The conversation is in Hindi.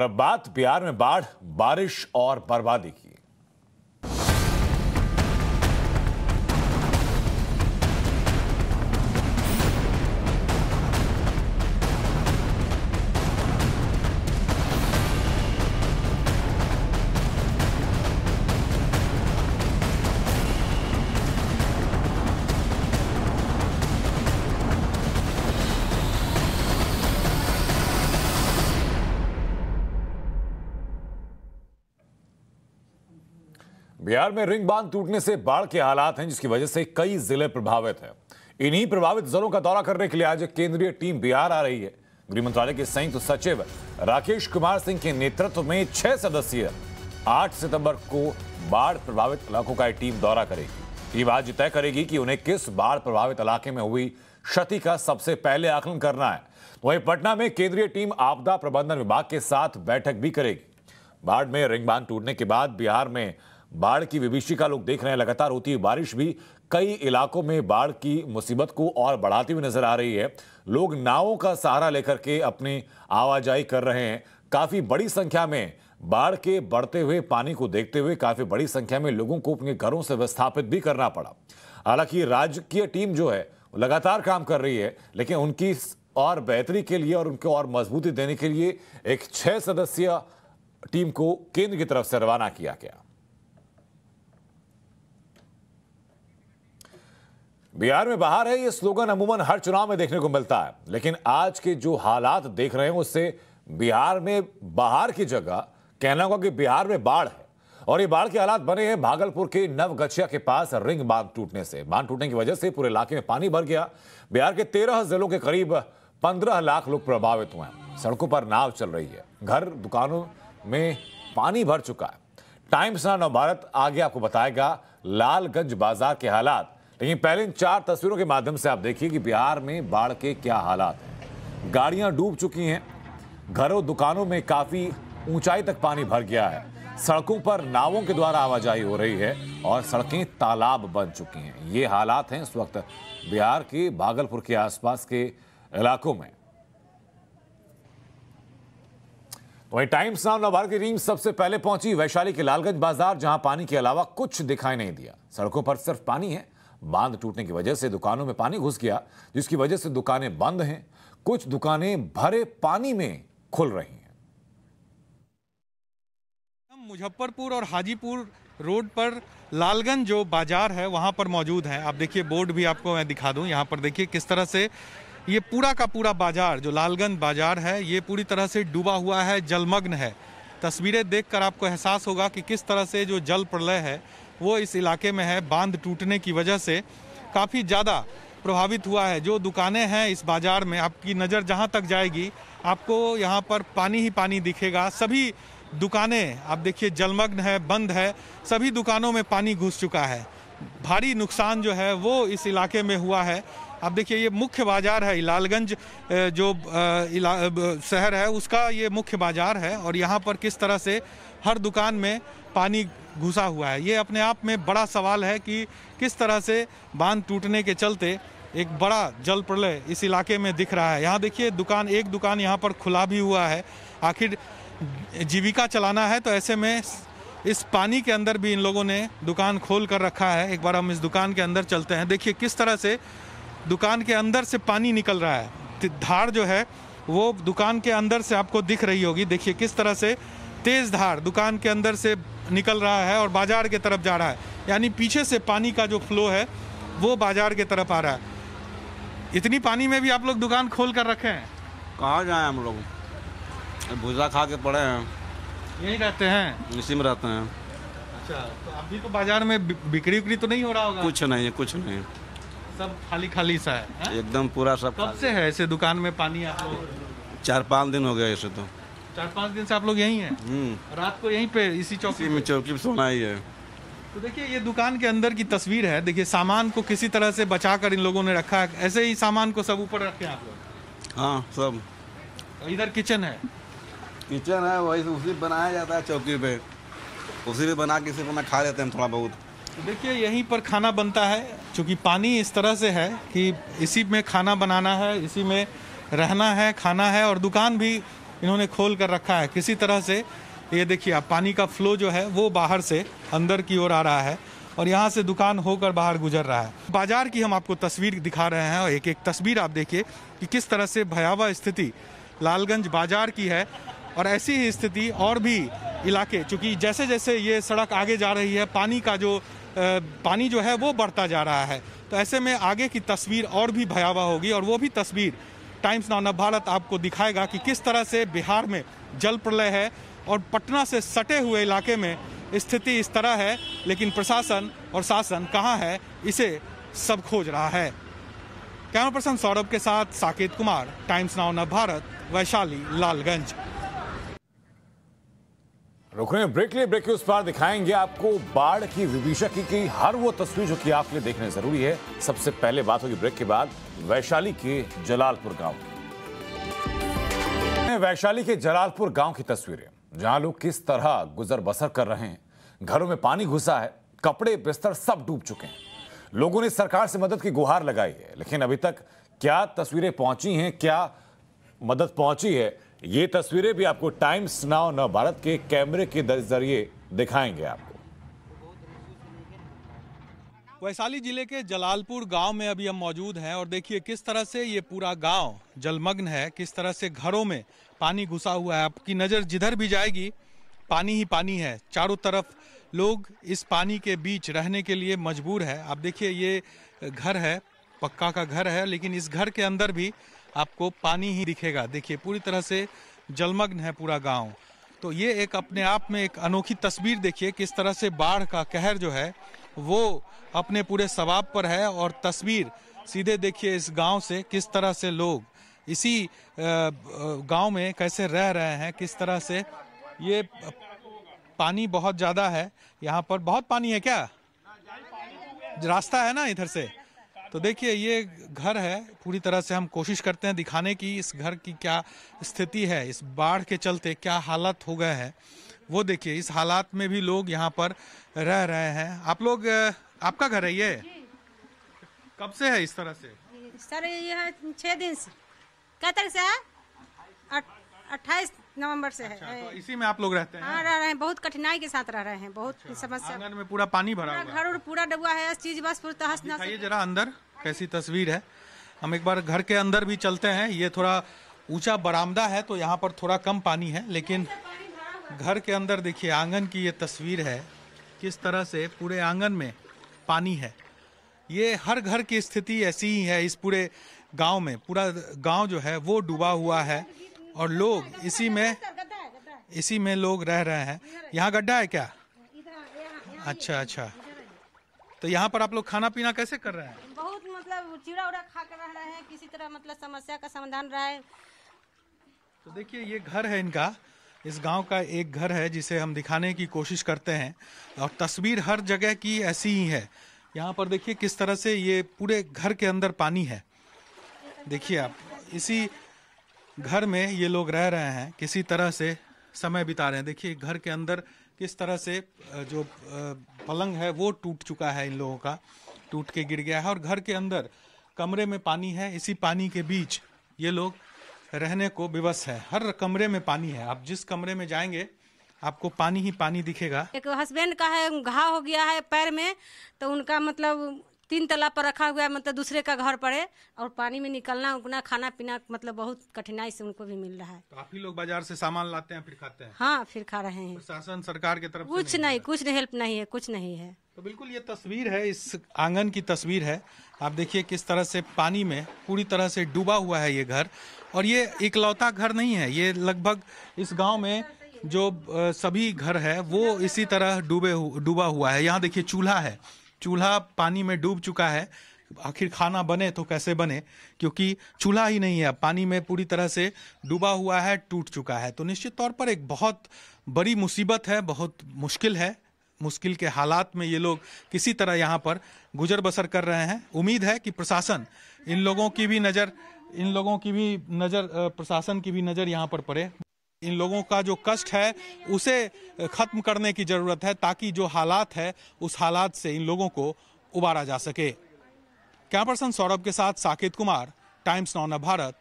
और अब बात बिहार में बाढ़ बारिश और बर्बादी की बिहार में रिंग बांध टूटने से बाढ़ के हालात हैं जिसकी वजह से कई जिले प्रभावित हैं इन्हीं प्रभावित जिलों का दौरा करने के लिए आज एक केंद्रीय टीम बिहार आ रही है गृह मंत्रालय के संयुक्त सचिव राकेश कुमार सिंह के नेतृत्व में छह सदस्यीय आठ सितंबर को बाढ़ प्रभावित इलाकों का टीम दौरा करेगी टीम आज तय करेगी कि उन्हें किस बाढ़ प्रभावित इलाके में हुई क्षति का सबसे पहले आकलन करना है वहीं पटना में केंद्रीय टीम आपदा प्रबंधन विभाग के साथ बैठक भी करेगी बाढ़ में रिंग बांध टूटने के बाद बिहार में बाढ़ की विभीषिका लोग देख रहे हैं लगातार होती है बारिश भी कई इलाकों में बाढ़ की मुसीबत को और बढ़ाती हुई नजर आ रही है लोग नावों का सहारा लेकर के अपनी आवाजाही कर रहे हैं काफ़ी बड़ी संख्या में बाढ़ के बढ़ते हुए पानी को देखते हुए काफ़ी बड़ी संख्या में लोगों को अपने घरों से विस्थापित भी करना पड़ा हालांकि राजकीय टीम जो है लगातार काम कर रही है लेकिन उनकी और बेहतरी के लिए और उनको और मजबूती देने के लिए एक छह सदस्यीय टीम को केंद्र की तरफ से रवाना किया गया बिहार में बाहर है ये स्लोगन अमूमन हर चुनाव में देखने को मिलता है लेकिन आज के जो हालात देख रहे हैं उससे बिहार में बाहर की जगह कहना होगा कि बिहार में बाढ़ है और ये बाढ़ के हालात बने हैं भागलपुर के नवगछिया के पास रिंग बांध टूटने से बांध टूटने की वजह से पूरे इलाके में पानी भर गया बिहार के तेरह जिलों के करीब पंद्रह लाख लोग प्रभावित हुए हैं सड़कों पर नाव चल रही है घर दुकानों में पानी भर चुका है टाइम्स नाउ भारत आगे आपको बताएगा लालगंज बाजार के हालात लेकिन पहले इन चार तस्वीरों के माध्यम से आप देखिए कि बिहार में बाढ़ के क्या हालात हैं गाड़ियां डूब चुकी हैं घरों दुकानों में काफ़ी ऊंचाई तक पानी भर गया है सड़कों पर नावों के द्वारा आवाजाही हो रही है और सड़कें तालाब बन चुकी हैं ये हालात हैं इस वक्त बिहार के भागलपुर के आसपास के इलाकों में तो वही टाइम्स नाव नवभारत की टीम सबसे पहले पहुंची वैशाली के लालगंज बाजार जहां पानी के अलावा कुछ दिखाई नहीं दिया सड़कों पर सिर्फ पानी है बांध टूटने की वजह से दुकानों में पानी घुस गया जिसकी वजह से दुकानें बंद हैं कुछ दुकानें भरे पानी में खुल रही हैं मुजफ्फरपुर और हाजीपुर रोड पर लालगंज जो बाजार है वहां पर मौजूद है आप देखिए बोर्ड भी आपको मैं दिखा दूँ यहाँ पर देखिए किस तरह से ये पूरा का पूरा बाजार जो लालगंज बाजार है ये पूरी तरह से डूबा हुआ है जलमग्न है तस्वीरें देखकर आपको एहसास होगा कि किस तरह से जो जल प्रलय है वो इस इलाके में है बांध टूटने की वजह से काफ़ी ज़्यादा प्रभावित हुआ है जो दुकानें हैं इस बाज़ार में आपकी नज़र जहां तक जाएगी आपको यहां पर पानी ही पानी दिखेगा सभी दुकानें आप देखिए जलमग्न है बंद है सभी दुकानों में पानी घुस चुका है भारी नुकसान जो है वो इस इलाके में हुआ है आप देखिए ये मुख्य बाजार है लालगंज जो इला, शहर है उसका ये मुख्य बाजार है और यहाँ पर किस तरह से हर दुकान में पानी घुसा हुआ है ये अपने आप में बड़ा सवाल है कि किस तरह से बांध टूटने के चलते एक बड़ा जल प्रलय इस इलाके में दिख रहा है यहाँ देखिए दुकान एक दुकान यहाँ पर खुला भी हुआ है आखिर जीविका चलाना है तो ऐसे में इस पानी के अंदर भी इन लोगों ने दुकान खोल कर रखा है एक बार हम इस दुकान के अंदर चलते हैं देखिए किस तरह से दुकान के अंदर से पानी निकल रहा है धार जो है वो दुकान के अंदर से आपको दिख रही होगी देखिए किस तरह से तेज़ धार दुकान के अंदर से निकल रहा है और बाज़ार के तरफ जा रहा है यानी पीछे से पानी का जो फ्लो है वो बाज़ार के तरफ आ रहा है इतनी पानी में भी आप लोग दुकान खोल कर रखे हैं कहाँ जाए हम लोग भूजा खा के पड़े हैं यहीं रहते हैं इसी में रहते हैं अच्छा तो अभी तो बाज़ार में बिक्री उक्री तो नहीं हो रहा होगा कुछ नहीं है कुछ नहीं है सब खाली खाली सा है हा? एकदम पूरा सब कब से है ऐसे दुकान में पानी आप लोग चार पाँच दिन हो गया ऐसे तो चार पाँच दिन से आप लोग यहीं हैं हम्म। रात को यहीं पे इसी चौकी में चौकी पे सोना ही है तो देखिए ये दुकान के अंदर की तस्वीर है देखिए सामान को किसी तरह से बचा कर इन लोगों ने रखा है ऐसे ही सामान को सब ऊपर रखे आप लोग हाँ सब इधर किचन है किचन है वही उसी बनाया जाता है चौकी पे उसी पे बना के सिर्फ अपना खा लेते हैं थोड़ा बहुत देखिए यहीं पर खाना बनता है क्योंकि पानी इस तरह से है कि इसी में खाना बनाना है इसी में रहना है खाना है और दुकान भी इन्होंने खोल कर रखा है किसी तरह से ये देखिए आप पानी का फ्लो जो है वो बाहर से अंदर की ओर आ रहा है और यहाँ से दुकान होकर बाहर गुजर रहा है बाजार की हम आपको तस्वीर दिखा रहे हैं और एक एक तस्वीर आप देखिए कि किस तरह से भयावह स्थिति लालगंज बाजार की है और ऐसी ही स्थिति और भी इलाके चूँकि जैसे जैसे ये सड़क आगे जा रही है पानी का जो पानी जो है वो बढ़ता जा रहा है तो ऐसे में आगे की तस्वीर और भी भयावह होगी और वो भी तस्वीर टाइम्स नाउ नव भारत आपको दिखाएगा कि किस तरह से बिहार में जल प्रलय है और पटना से सटे हुए इलाके में स्थिति इस तरह है लेकिन प्रशासन और शासन कहाँ है इसे सब खोज रहा है कैमरा पर्सन सौरभ के साथ साकेत कुमार टाइम्स नाउ नव भारत वैशाली लालगंज रुक रहे ब्रेक लिए ब्रेक के उस पार दिखाएंगे आपको बाढ़ की विभीषक की, की हर वो तस्वीर जो कि आपके लिए देखने जरूरी है सबसे पहले बात होगी ब्रेक के बाद वैशाली के जलालपुर गांव की वैशाली के जलालपुर गांव की तस्वीरें जहां लोग किस तरह गुजर बसर कर रहे हैं घरों में पानी घुसा है कपड़े बिस्तर सब डूब चुके हैं लोगों ने सरकार से मदद की गुहार लगाई है लेकिन अभी तक क्या तस्वीरें पहुंची हैं क्या मदद पहुंची है ये तस्वीरें भी आपको टाइम्स नाउ नव भारत के कैमरे के जरिए दिखाएंगे आपको वैशाली जिले के जलालपुर गांव में अभी हम मौजूद हैं और देखिए किस तरह से ये पूरा गांव जलमग्न है किस तरह से घरों में पानी घुसा हुआ है आपकी नज़र जिधर भी जाएगी पानी ही पानी है चारों तरफ लोग इस पानी के बीच रहने के लिए मजबूर है आप देखिए ये घर है पक्का का घर है लेकिन इस घर के अंदर भी आपको पानी ही दिखेगा देखिए पूरी तरह से जलमग्न है पूरा गांव तो ये एक अपने आप में एक अनोखी तस्वीर देखिए किस तरह से बाढ़ का कहर जो है वो अपने पूरे सवाब पर है और तस्वीर सीधे देखिए इस गांव से किस तरह से लोग इसी गांव में कैसे रह रहे हैं किस तरह से ये पानी बहुत ज़्यादा है यहाँ पर बहुत पानी है क्या रास्ता है ना इधर से तो देखिए ये घर है पूरी तरह से हम कोशिश करते हैं दिखाने की इस घर की क्या स्थिति है इस बाढ़ के चलते क्या हालत हो गए हैं वो देखिए इस हालात में भी लोग यहाँ पर रह रहे हैं आप लोग आपका घर है ये कब से है इस तरह से सर ये है छह दिन से क्या तरह से अट्ठाईस नवंबर से अच्छा, तो है तो इसी में आप लोग रहते हैं हाँ रह रहे हैं बहुत कठिनाई के साथ रह रहे हैं बहुत अच्छा, समस्या आंगन में पूरा पानी भरा हुआ घर और पूरा डबुआ है चीज बस तहस जरा अंदर कैसी तस्वीर है हम एक बार घर के अंदर भी चलते हैं ये थोड़ा ऊंचा बरामदा है तो यहाँ पर थोड़ा कम पानी है लेकिन घर के अंदर देखिए आंगन की ये तस्वीर है किस तरह से पूरे आंगन में पानी है ये हर घर की स्थिति ऐसी ही है इस पूरे गांव में पूरा गांव जो है वो डूबा हुआ है और लोग इसी में इसी में लोग रह रहे हैं यहाँ गड्ढा है क्या अच्छा अच्छा तो यहाँ पर आप लोग खाना पीना कैसे कर रहे हैं बहुत मतलब चिड़ा उड़ा खा कर रह रहे हैं किसी तरह मतलब समस्या का समाधान रहा है तो देखिए ये घर है इनका इस गांव का एक घर है जिसे हम दिखाने की कोशिश करते हैं और तस्वीर हर जगह की ऐसी ही है यहाँ पर देखिए किस तरह से ये पूरे घर के अंदर पानी है देखिए आप इसी घर में ये लोग रह रहे हैं किसी तरह से समय बिता रहे हैं देखिए घर के अंदर किस तरह से जो पलंग है वो टूट चुका है इन लोगों का टूट के गिर गया है और घर के अंदर कमरे में पानी है इसी पानी के बीच ये लोग रहने को विवश है हर कमरे में पानी है आप जिस कमरे में जाएंगे आपको पानी ही पानी दिखेगा एक हस्बैंड का है घाव हो गया है पैर में तो उनका मतलब तीन तला पर रखा हुआ है मतलब दूसरे का घर पड़े और पानी में निकलना उगना खाना पीना मतलब बहुत कठिनाई से उनको भी मिल रहा है काफी तो लोग बाजार से सामान लाते हैं फिर खाते हैं हाँ फिर खा रहे हैं शासन सरकार की तरफ कुछ नहीं, नहीं कुछ हेल्प नहीं है कुछ नहीं है तो बिल्कुल ये तस्वीर है इस आंगन की तस्वीर है आप देखिए किस तरह से पानी में पूरी तरह से डूबा हुआ है ये घर और ये इकलौता घर नहीं है ये लगभग इस गांव में जो सभी घर है वो इसी तरह डूबे डूबा हुआ है यहाँ देखिए चूल्हा है चूल्हा पानी में डूब चुका है आखिर खाना बने तो कैसे बने क्योंकि चूल्हा ही नहीं है पानी में पूरी तरह से डूबा हुआ है टूट चुका है तो निश्चित तौर पर एक बहुत बड़ी मुसीबत है बहुत मुश्किल है मुश्किल के हालात में ये लोग किसी तरह यहाँ पर गुजर बसर कर रहे हैं उम्मीद है कि प्रशासन इन लोगों की भी नज़र इन लोगों की भी नज़र प्रशासन की भी नज़र यहाँ पर पड़े इन लोगों का जो कष्ट है उसे खत्म करने की जरूरत है ताकि जो हालात है उस हालात से इन लोगों को उबारा जा सके कैमरा पर्सन सौरभ के साथ साकेत कुमार टाइम्स नौना भारत